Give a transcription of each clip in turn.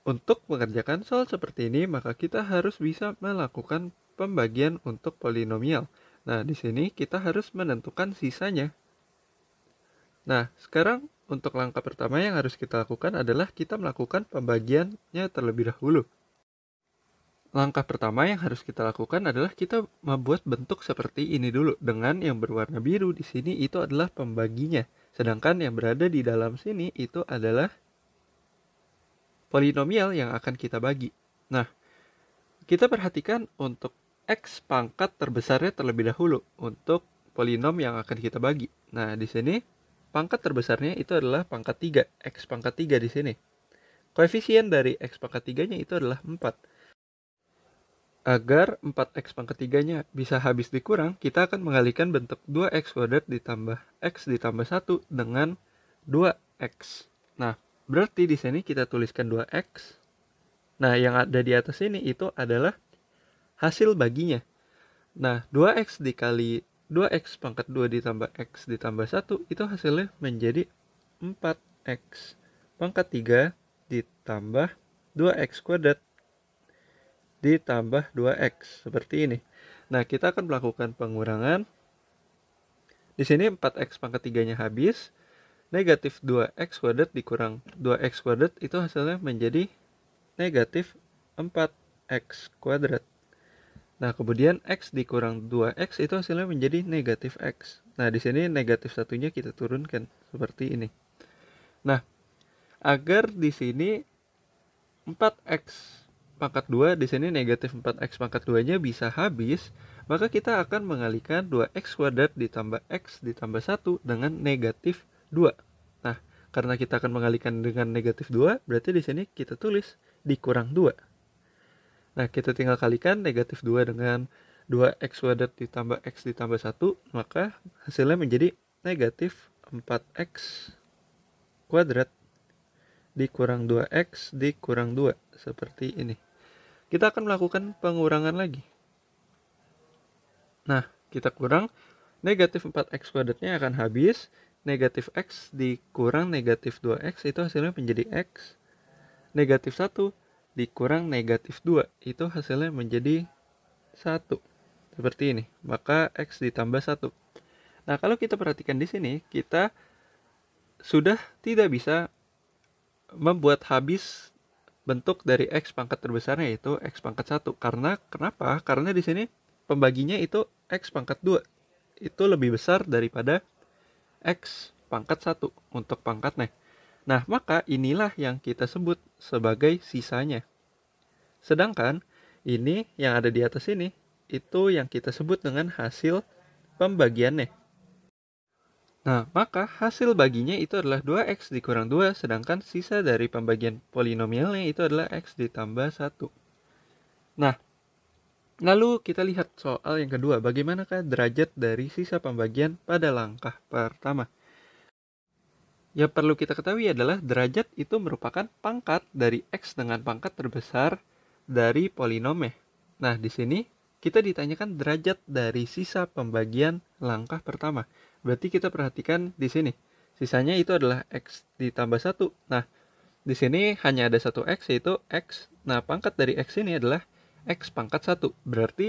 Untuk mengerjakan soal seperti ini, maka kita harus bisa melakukan pembagian untuk polinomial. Nah, di sini kita harus menentukan sisanya. Nah, sekarang untuk langkah pertama yang harus kita lakukan adalah kita melakukan pembagiannya terlebih dahulu. Langkah pertama yang harus kita lakukan adalah kita membuat bentuk seperti ini dulu dengan yang berwarna biru di sini itu adalah pembaginya, sedangkan yang berada di dalam sini itu adalah polinomial yang akan kita bagi. Nah, kita perhatikan untuk X pangkat terbesarnya terlebih dahulu untuk polinom yang akan kita bagi. Nah, di sini pangkat terbesarnya itu adalah pangkat 3, X pangkat 3 di sini. Koefisien dari X pangkat 3-nya itu adalah 4. Agar 4X pangkat 3-nya bisa habis dikurang, kita akan mengalihkan bentuk 2X kuadrat ditambah X ditambah 1 dengan 2X. Nah, Berarti di sini kita tuliskan 2x. Nah, yang ada di atas ini itu adalah hasil baginya. Nah, 2x dikali 2x pangkat 2 ditambah x ditambah 1 itu hasilnya menjadi 4x pangkat 3 ditambah 2x kuadrat ditambah 2x seperti ini. Nah, kita akan melakukan pengurangan. Di sini 4x pangkat 3-nya habis, negatif 2x kuadrat dikurang 2x kuadrat itu hasilnya menjadi negatif 4x kuadrat. Nah, kemudian x dikurang 2x itu hasilnya menjadi negatif x. Nah, di sini negatif satunya kita turunkan seperti ini. Nah, agar di sini 4x pangkat 2 di sini negatif 4x pangkat 2-nya bisa habis, maka kita akan mengalihkan 2x kuadrat ditambah x ditambah 1 dengan negatif 2. Nah, karena kita akan mengalihkan dengan negatif 2, berarti di sini kita tulis dikurang 2. Nah, kita tinggal kalikan negatif 2 dengan 2x kuadrat ditambah x ditambah 1, maka hasilnya menjadi negatif 4x kuadrat dikurang 2x dikurang 2 seperti ini. Kita akan melakukan pengurangan lagi. Nah, kita kurang negatif 4x kuadratnya akan habis negatif X dikurang negatif 2X itu hasilnya menjadi X. Negatif 1 dikurang negatif 2 itu hasilnya menjadi 1. Seperti ini. Maka X ditambah 1. Nah, kalau kita perhatikan di sini, kita sudah tidak bisa membuat habis bentuk dari X pangkat terbesarnya yaitu X pangkat 1. Karena kenapa? Karena di sini pembaginya itu X pangkat 2. Itu lebih besar daripada X pangkat 1 untuk pangkatnya. E. Nah, maka inilah yang kita sebut sebagai sisanya. Sedangkan ini yang ada di atas ini itu yang kita sebut dengan hasil pembagiannya. E. Nah, maka hasil baginya itu adalah 2x dikurang 2, sedangkan sisa dari pembagian polinomialnya itu adalah x ditambah 1. Nah, Lalu kita lihat soal yang kedua, bagaimanakah derajat dari sisa pembagian pada langkah pertama? Ya perlu kita ketahui adalah derajat itu merupakan pangkat dari X dengan pangkat terbesar dari polinome. Nah, di sini kita ditanyakan derajat dari sisa pembagian langkah pertama. Berarti kita perhatikan di sini. Sisanya itu adalah X ditambah 1. Nah, di sini hanya ada satu X yaitu X. Nah, pangkat dari X ini adalah 1 X pangkat 1. Berarti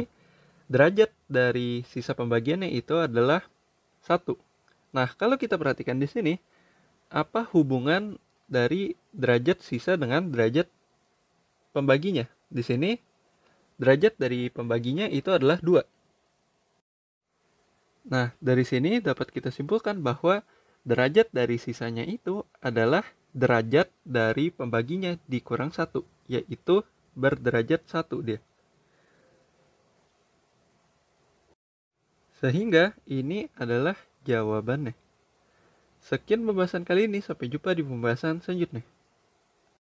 derajat dari sisa pembagiannya itu adalah 1. Nah, kalau kita perhatikan di sini, apa hubungan dari derajat sisa dengan derajat pembaginya? Di sini, derajat dari pembaginya itu adalah 2. Nah, dari sini dapat kita simpulkan bahwa derajat dari sisanya itu adalah derajat dari pembaginya dikurang 1, yaitu berderajat satu dia. Sehingga ini adalah jawabannya. Sekian pembahasan kali ini, sampai jumpa di pembahasan selanjutnya.